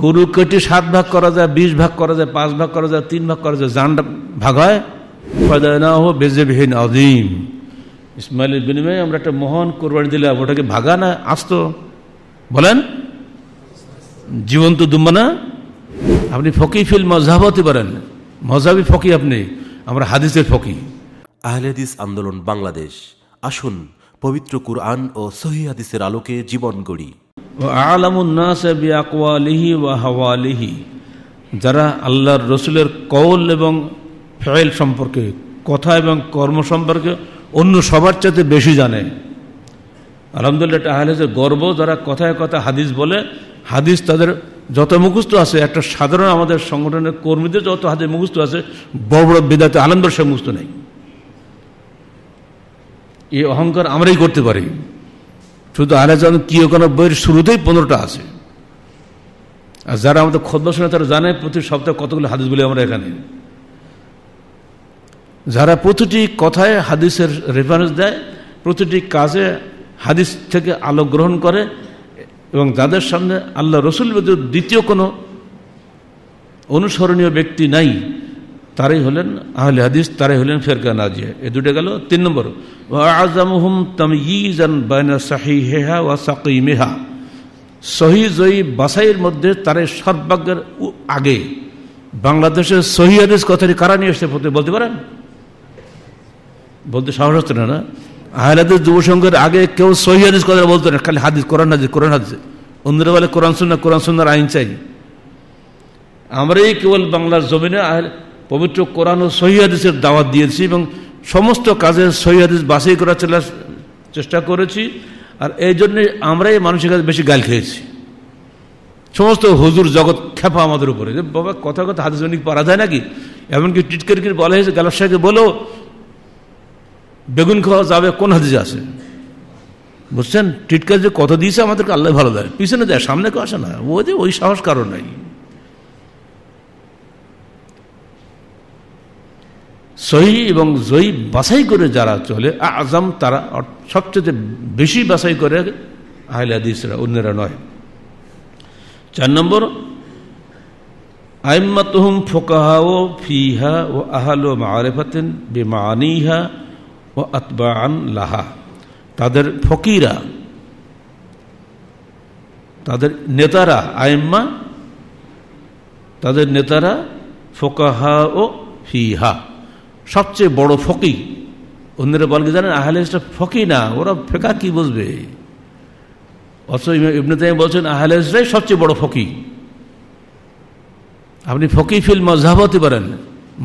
গরু কেটে সাত ভাগ করা যায় বিশ ভাগ করা যায় পাঁচ ভাগ করা যায় তিন ভাগ করা যায় যান ভাগ হয় বেজেবিহীন আজিম ইসমাইলের বিনিময়ে আমরা একটা মহান কোরবানি দিলাম ওটাকে ভাগা না আসত বলেন জীবন্ত দুম্বানা না আপনি ফকি ফিল মজাব হতে পারেন মজাবি ফকি আপনি আমরা হাদিসের ফকি আহলেদিস আন্দোলন বাংলাদেশ আসুন পবিত্র কুরআন ও সহি হাদিসের আলোকে জীবন গড়ি আলামুন্নাস যারা আল্লাহর রসুলের কৌল এবং ফেল সম্পর্কে কথা এবং কর্ম সম্পর্কে অন্য সবার চাইতে বেশি জানে আলহামদুলিল্লাহ এটা যে গর্ব যারা কথায় কথা হাদিস বলে হাদিস তাদের যত মুখস্থ আছে একটা সাধারণ আমাদের সংগঠনের কর্মীদের যত হাতে মুখস্থ আছে বড় বড় বেদাতে আলমদর সে মুখস্থ নেই এই অহংকার আমরাই করতে পারি শুধু আনাজান কোনো বইয়ের শুরুতেই পনেরোটা আছে আর যারা আমাদের খদ্ শোনে তারা জানে প্রতি সপ্তাহে কতগুলো হাদিস বলি আমরা এখানে যারা প্রতিটি কথায় হাদিসের রেফারেন্স দেয় প্রতিটি কাজে হাদিস থেকে আলো গ্রহণ করে এবং যাদের সামনে আল্লাহ রসুল দ্বিতীয় কোনো অনুসরণীয় ব্যক্তি নাই তারাই হলেন আহলে হাদিস তারাই হলেন ফেরকা নাজিয়া এ দুটো গেল তিন নম্বর আজমহুম তময়িজান বায়না সাহি হেহা ওয়া সাকি মেহা সহি জয়ী বাসাইয়ের মধ্যে তারাই সর্বাগ্যের আগে বাংলাদেশের সহি হাদিস কথাটি কারা নিয়ে এসছে বলতে পারেন বলতে সাহস হচ্ছে না না আহলাদের যুব সংঘের আগে কেউ সহি হাদিস কথা বলতো না খালি হাদিস কোরআন হাদিস কোরআন হাদিস অন্যরা বলে কোরআন সুন্না কোরআন সুন্নার আইন চাই আমরাই কেবল বাংলার জমিনে পবিত্র কোরআন ও সহিদের দাওয়াত দিয়েছি এবং সমস্ত কাজে সহিদের বাছাই করার চেষ্টা করেছি আর এই জন্যে আমরাই মানুষের কাছে বেশি গাল খেয়েছি সমস্ত হুজুর জগৎ খেপা আমাদের উপরে যে বাবা কথা কথা হাতে জনিক পারা যায় নাকি এমনকি কি বলা হয়েছে গালব সাহেবকে বলো বেগুন খাওয়া যাবে কোন হাদিসে আছে বুঝছেন টিটকার যে কত দিয়েছে আমাদেরকে আল্লাহ ভালো দেয় পিছনে দেয় সামনে কেউ আসে না ও যে ওই সাহস কারণ নাই সহি এবং জয়ী বাছাই করে যারা চলে আজম তারা সবচেয়ে বেশি বাছাই করে আহলে হাদিসরা অন্যরা নয় চার নম্বর আইম্মাতহুম ফোকাহা ও ফিহা ও আহাল ও মারেফাতেন বেমানিহা ও আতবান লাহা তাদের ফকিরা তাদের নেতারা আইম্মা তাদের নেতারা ফোকাহা ও ফিহা সবচেয়ে বড় ফকি অন্যরা বলকে জানেন আহলেসটা ফকি না ওরা ফেকা কি বুঝবে অথচ ইবনে বলছেন আহলেসরাই সবচেয়ে বড় ফকি আপনি ফকি ফিল মজাব হতে পারেন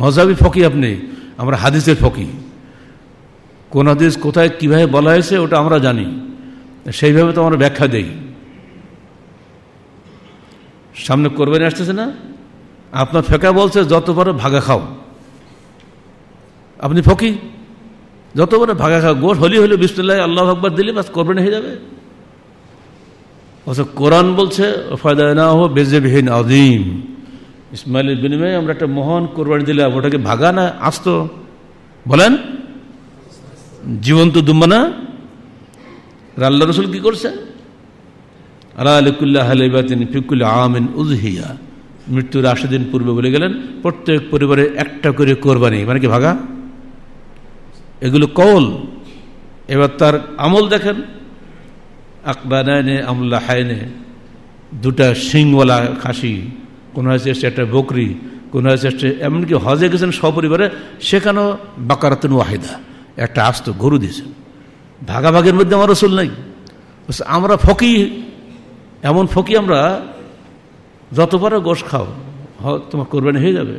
মজাবি ফকি আপনি আমরা হাদিসের ফকি কোন হাদিস কোথায় কীভাবে বলা হয়েছে ওটা আমরা জানি সেইভাবে তো আমরা ব্যাখ্যা দেই সামনে করবেন আসতেছে না আপনার ফেকা বলছে যত পারো ভাগা খাও আপনি ফকি যত বড় ভাগা খা গোর হলি হলি বিষ্ণুল্লাহ আল্লাহ আকবর দিলে বাস না হয়ে যাবে অথচ কোরআন বলছে ফায়দানা হো ইসমাইলের বিনিময়ে আমরা একটা মহান কোরবানি দিলাম ওটাকে ভাগা না আসতো বলেন জীবন্ত দুম্বা না আল্লাহ রসুল কি করছে আলা মৃত্যুর আশি দিন পূর্বে বলে গেলেন প্রত্যেক পরিবারে একটা করে কোরবানি মানে কি ভাগা এগুলো কৌল এবার তার আমল দেখেন আকবানায়নে আমল্লা হায়নে দুটা শিংওয়ালা খাসি কোনো হয়েছে একটা বকরি কোনো হয়েছে এমনকি হজে গেছেন সপরিবারে সেখানেও বাকারাতুন ওয়াহিদা একটা আস্ত গরু দিয়েছেন ভাগাভাগের মধ্যে আমার রসুল নাই আমরা ফকি এমন ফকি আমরা যত পারো গোশ খাও তোমার কোরবানি হয়ে যাবে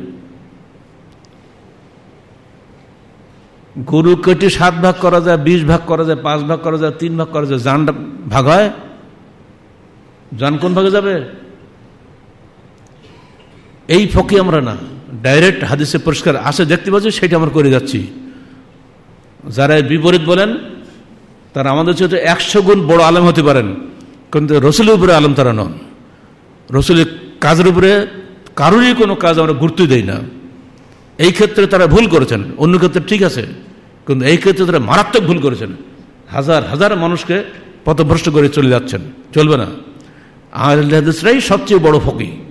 গরু কেটে সাত ভাগ করা যায় বিশ ভাগ করা যায় পাঁচ ভাগ করা যায় তিন ভাগ করা যায় যান ভাগ হয় যান কোন ভাগে যাবে এই ফকি আমরা না ডাইরেক্ট হাদিসে পরিষ্কার আসে দেখতে পাচ্ছি সেটা আমরা করে যাচ্ছি যারা বিপরীত বলেন তারা আমাদের চেয়ে একশো গুণ বড় আলেম হতে পারেন কিন্তু রসুলের উপরে আলেম তারা নন রসুলের কাজের উপরে কারোরই কোনো কাজ আমরা গুরুত্ব দেই না এই ক্ষেত্রে তারা ভুল করেছেন অন্য ক্ষেত্রে ঠিক আছে কিন্তু এই ক্ষেত্রে তারা মারাত্মক ভুল করেছেন হাজার হাজার মানুষকে পথভ্রষ্ট করে চলে যাচ্ছেন চলবে না আহলেহাদিসরাই সবচেয়ে বড় ফকি